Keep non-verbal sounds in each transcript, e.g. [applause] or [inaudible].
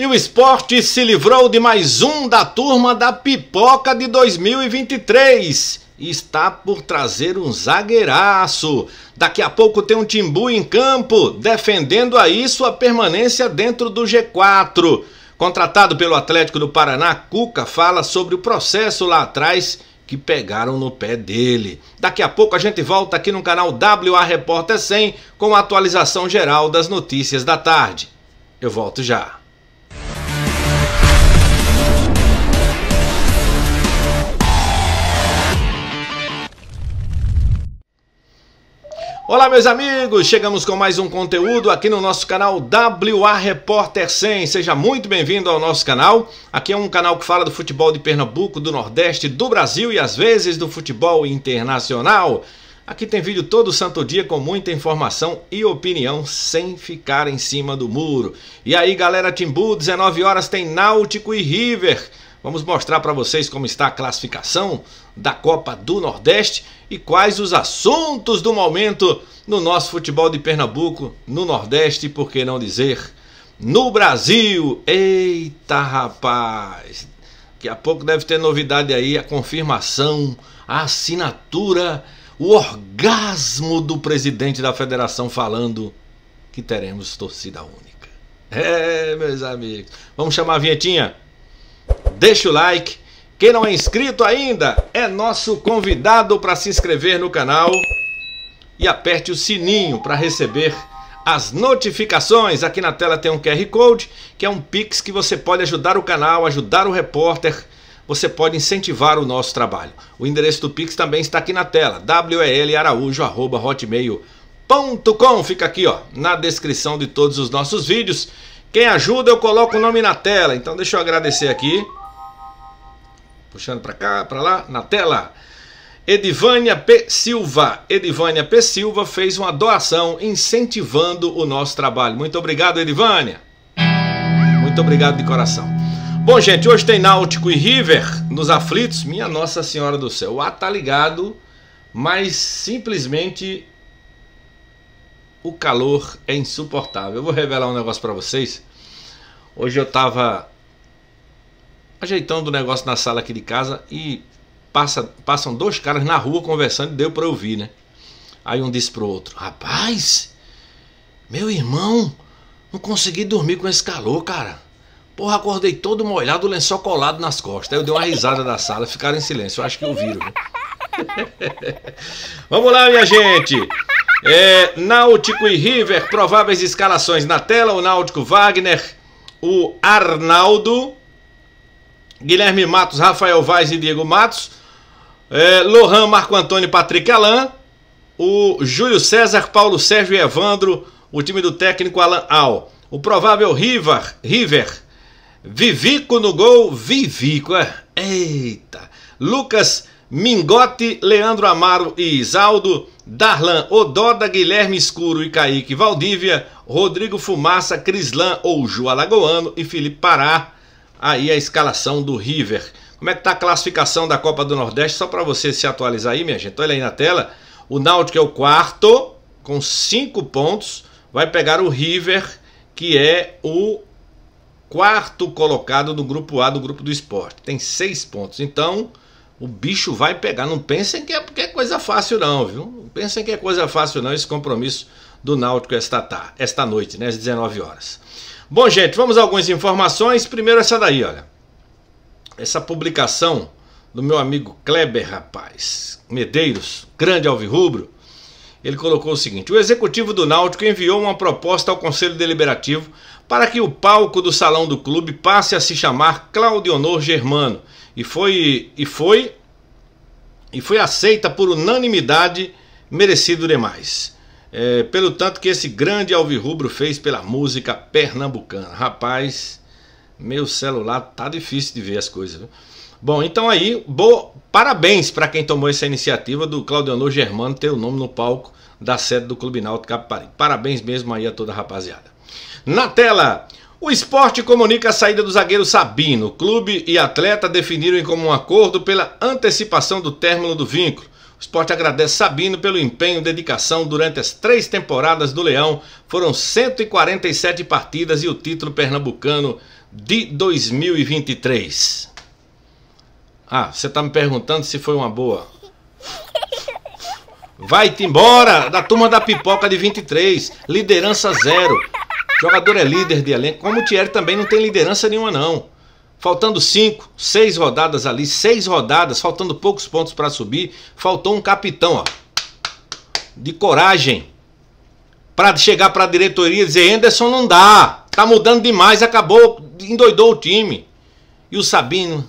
E o esporte se livrou de mais um da turma da pipoca de 2023. está por trazer um zagueiraço. Daqui a pouco tem um Timbu em campo, defendendo aí sua permanência dentro do G4. Contratado pelo Atlético do Paraná, Cuca fala sobre o processo lá atrás que pegaram no pé dele. Daqui a pouco a gente volta aqui no canal WA Repórter 100 com a atualização geral das notícias da tarde. Eu volto já. Olá, meus amigos! Chegamos com mais um conteúdo aqui no nosso canal WA Repórter 100. Seja muito bem-vindo ao nosso canal. Aqui é um canal que fala do futebol de Pernambuco, do Nordeste, do Brasil e às vezes do futebol internacional. Aqui tem vídeo todo santo dia com muita informação e opinião sem ficar em cima do muro. E aí, galera Timbu, 19 horas tem Náutico e River. Vamos mostrar para vocês como está a classificação da Copa do Nordeste e quais os assuntos do momento no nosso futebol de Pernambuco, no Nordeste, por que não dizer no Brasil. Eita rapaz! Daqui a pouco deve ter novidade aí, a confirmação, a assinatura, o orgasmo do presidente da federação falando que teremos torcida única. É, meus amigos. Vamos chamar a vinhetinha? deixa o like. Quem não é inscrito ainda é nosso convidado para se inscrever no canal e aperte o sininho para receber as notificações. Aqui na tela tem um QR Code, que é um Pix que você pode ajudar o canal, ajudar o repórter, você pode incentivar o nosso trabalho. O endereço do Pix também está aqui na tela, welaraújo.hotmail.com. Fica aqui ó, na descrição de todos os nossos vídeos. Quem ajuda, eu coloco o nome na tela. Então deixa eu agradecer aqui puxando para cá, para lá, na tela. Edivânia P. Silva. Edivânia P. Silva fez uma doação incentivando o nosso trabalho. Muito obrigado, Edivânia. Muito obrigado de coração. Bom, gente, hoje tem Náutico e River nos aflitos. Minha Nossa Senhora do Céu. O A tá ligado, mas simplesmente o calor é insuportável. Eu vou revelar um negócio para vocês. Hoje eu tava ajeitando o negócio na sala aqui de casa e passa, passam dois caras na rua conversando e deu para ouvir, né? Aí um disse pro outro: Rapaz, meu irmão, não consegui dormir com esse calor, cara. Porra, acordei todo molhado, o lençol colado nas costas. Aí eu dei uma risada da sala, ficaram em silêncio. Eu acho que ouviram. Né? [laughs] Vamos lá, minha gente. É, Náutico e River, prováveis escalações na tela. O Náutico Wagner, o Arnaldo, Guilherme Matos, Rafael Vaz e Diego Matos. É, Lohan, Marco Antônio e Patrick Alain. O Júlio César, Paulo Sérgio e Evandro. O time do técnico Alan Al. O provável River, River. Vivico no gol, Vivico. é, Eita! Lucas Mingote, Leandro Amaro e Isaldo, Darlan Ododa, Guilherme Escuro e Kaique Valdívia, Rodrigo Fumaça, Crislan Ju Alagoano e Felipe Pará aí a escalação do River. Como é que tá a classificação da Copa do Nordeste? Só para você se atualizar aí, minha gente. Olha aí na tela. O Náutico é o quarto, com cinco pontos. Vai pegar o River, que é o quarto colocado do grupo A do grupo do esporte. Tem seis pontos. Então, o bicho vai pegar. Não pensem que é, que é coisa fácil, não, viu? Não pensem que é coisa fácil, não, esse compromisso do Náutico esta, esta noite, né? Às 19 horas. Bom, gente, vamos a algumas informações. Primeiro essa daí, olha. Essa publicação do meu amigo Kleber, rapaz, Medeiros, grande alvirrubro, ele colocou o seguinte: o executivo do Náutico enviou uma proposta ao Conselho Deliberativo para que o palco do salão do clube passe a se chamar Claudionor Germano e foi e foi e foi aceita por unanimidade merecido demais. É, pelo tanto que esse grande alvirrubro fez pela música pernambucana. Rapaz, meu celular tá difícil de ver as coisas. Viu? Bom, então aí, bo... parabéns para quem tomou essa iniciativa do Claudionor Germano ter o nome no palco da sede do Clube Náutico Capari. Parabéns mesmo aí a toda a rapaziada. Na tela, o esporte comunica a saída do zagueiro Sabino. Clube e atleta definiram em comum acordo pela antecipação do término do vínculo. O esporte agradece Sabino pelo empenho e dedicação durante as três temporadas do Leão. Foram 147 partidas e o título pernambucano de 2023. Ah, você está me perguntando se foi uma boa. Vai-te embora da turma da pipoca de 23. Liderança zero. O jogador é líder de elenco. Como o Thierry também não tem liderança nenhuma, não faltando cinco, seis rodadas ali, seis rodadas, faltando poucos pontos para subir, faltou um capitão, ó, de coragem, para chegar para a diretoria e dizer: Anderson não dá, tá mudando demais, acabou, endoidou o time. E o Sabino.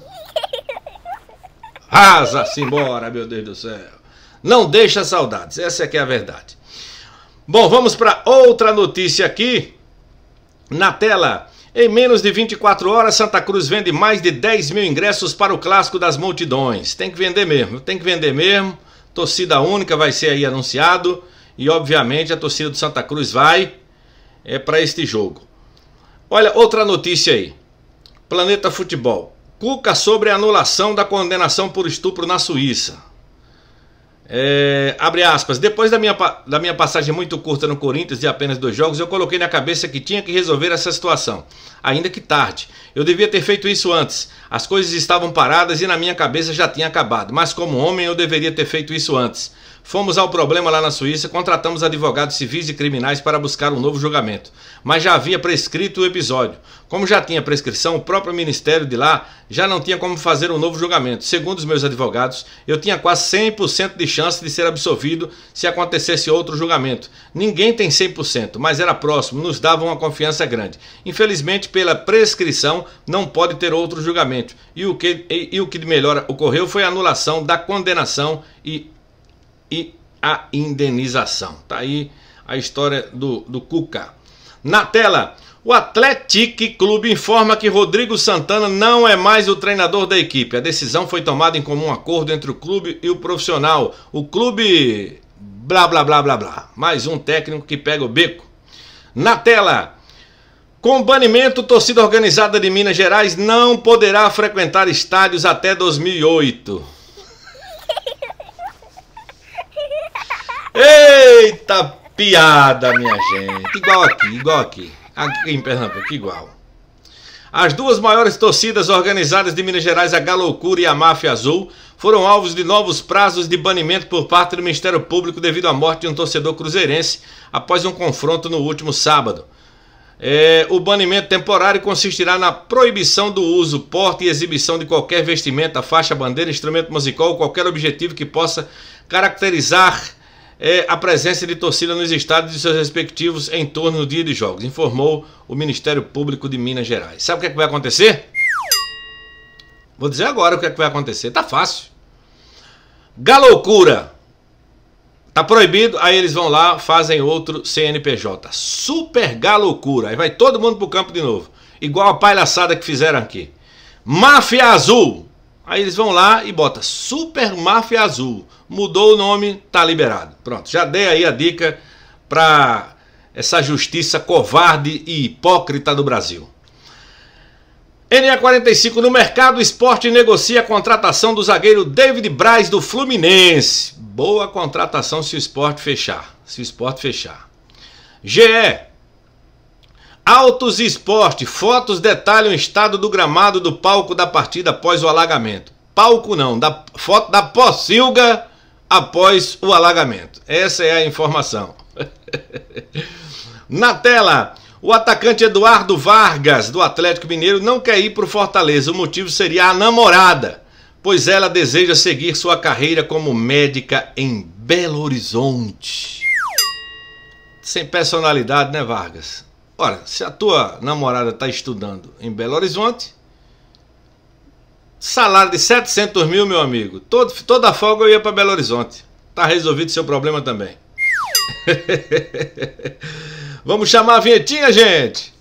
[laughs] Rasa-se embora, meu Deus do céu. Não deixa saudades, essa é que é a verdade. Bom, vamos para outra notícia aqui na tela. Em menos de 24 horas, Santa Cruz vende mais de 10 mil ingressos para o Clássico das Multidões. Tem que vender mesmo, tem que vender mesmo. Torcida única vai ser aí anunciado. E obviamente a torcida do Santa Cruz vai é para este jogo. Olha, outra notícia aí. Planeta Futebol. Cuca sobre a anulação da condenação por estupro na Suíça. É, abre aspas. Depois da minha, da minha passagem muito curta no Corinthians e apenas dois jogos, eu coloquei na cabeça que tinha que resolver essa situação. Ainda que tarde. Eu devia ter feito isso antes. As coisas estavam paradas e na minha cabeça já tinha acabado. Mas, como homem, eu deveria ter feito isso antes. Fomos ao problema lá na Suíça, contratamos advogados civis e criminais para buscar um novo julgamento, mas já havia prescrito o episódio. Como já tinha prescrição, o próprio ministério de lá já não tinha como fazer um novo julgamento. Segundo os meus advogados, eu tinha quase 100% de chance de ser absolvido se acontecesse outro julgamento. Ninguém tem 100%, mas era próximo, nos dava uma confiança grande. Infelizmente, pela prescrição, não pode ter outro julgamento. E o que, e, e o que de melhor ocorreu foi a anulação da condenação e e a indenização. Tá aí a história do, do Cuca. Na tela, o Atlético Clube informa que Rodrigo Santana não é mais o treinador da equipe. A decisão foi tomada em comum acordo entre o clube e o profissional. O clube. blá blá blá blá blá. Mais um técnico que pega o beco. Na tela. Com banimento, torcida organizada de Minas Gerais não poderá frequentar estádios até 2008. Piada, minha gente. Igual aqui, igual aqui. Aqui em Pernambuco, igual. As duas maiores torcidas organizadas de Minas Gerais, a Galoucura e a Máfia Azul, foram alvos de novos prazos de banimento por parte do Ministério Público devido à morte de um torcedor cruzeirense após um confronto no último sábado. É, o banimento temporário consistirá na proibição do uso, porte e exibição de qualquer vestimenta, faixa, bandeira, instrumento musical ou qualquer objetivo que possa caracterizar é, a presença de torcida nos estados de seus respectivos em torno do dia de jogos, informou o Ministério Público de Minas Gerais. Sabe o que, é que vai acontecer? Vou dizer agora o que, é que vai acontecer. Tá fácil. Galoucura. Tá proibido, aí eles vão lá, fazem outro CNPJ. Super galoucura. Aí vai todo mundo pro campo de novo. Igual a palhaçada que fizeram aqui. Máfia Azul. Aí eles vão lá e bota Super Máfia Azul. Mudou o nome, tá liberado. Pronto, já dei aí a dica para essa justiça covarde e hipócrita do Brasil. NA45 no mercado, o esporte negocia a contratação do zagueiro David Braz do Fluminense. Boa contratação se o esporte fechar. Se o esporte fechar. GE, Autos Esporte. Fotos detalham o estado do gramado do palco da partida após o alagamento. Palco não, da foto da pocilga após o alagamento. Essa é a informação. [laughs] Na tela, o atacante Eduardo Vargas, do Atlético Mineiro, não quer ir para o Fortaleza. O motivo seria a namorada, pois ela deseja seguir sua carreira como médica em Belo Horizonte. Sem personalidade, né, Vargas? Ora, se a tua namorada está estudando em Belo Horizonte, salário de 700 mil, meu amigo, todo, toda folga eu ia para Belo Horizonte. Tá resolvido seu problema também. [laughs] Vamos chamar a vinhetinha, gente!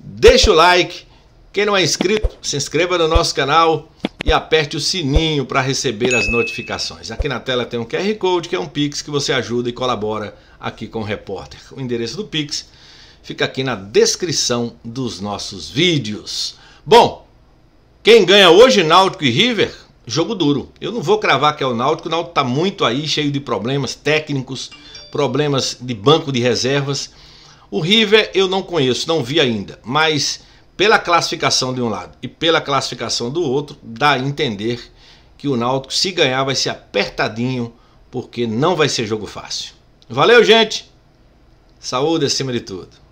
Deixa o like. Quem não é inscrito, se inscreva no nosso canal e aperte o sininho para receber as notificações. Aqui na tela tem um QR Code, que é um Pix que você ajuda e colabora aqui com o repórter. O endereço do Pix fica aqui na descrição dos nossos vídeos. Bom, quem ganha hoje, Náutico e River? Jogo duro. Eu não vou cravar que é o Náutico, o Náutico está muito aí, cheio de problemas técnicos, problemas de banco de reservas. O River eu não conheço, não vi ainda, mas pela classificação de um lado e pela classificação do outro, dá a entender que o Náutico, se ganhar, vai ser apertadinho, porque não vai ser jogo fácil. Valeu, gente! Saúde acima de tudo.